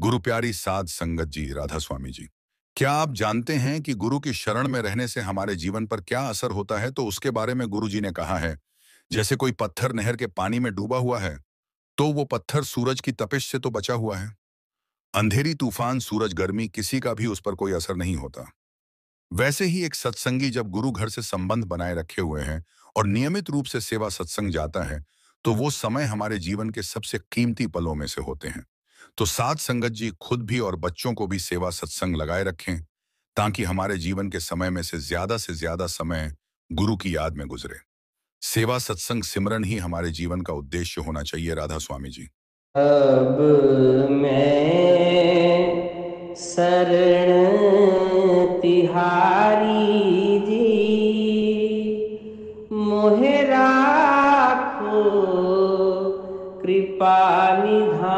गुरु प्यारी साध संगत जी राधा स्वामी जी क्या आप जानते हैं कि गुरु की शरण में रहने से हमारे जीवन पर क्या असर होता है तो उसके बारे में गुरु जी ने कहा है जैसे कोई पत्थर नहर के पानी में डूबा हुआ है तो वो पत्थर सूरज की तपिश से तो बचा हुआ है अंधेरी तूफान सूरज गर्मी किसी का भी उस पर कोई असर नहीं होता वैसे ही एक सत्संगी जब गुरु घर से संबंध बनाए रखे हुए हैं और नियमित रूप से सेवा सत्संग जाता है तो वो समय हमारे जीवन के सबसे कीमती पलों में से होते हैं तो साध संगत जी खुद भी और बच्चों को भी सेवा सत्संग लगाए रखें ताकि हमारे जीवन के समय में से ज्यादा से ज्यादा समय गुरु की याद में गुजरे सेवा सत्संग सिमरन ही हमारे जीवन का उद्देश्य होना चाहिए राधा स्वामी जी अब मैं शरण तिहारी जी मोहरा कृपा निधान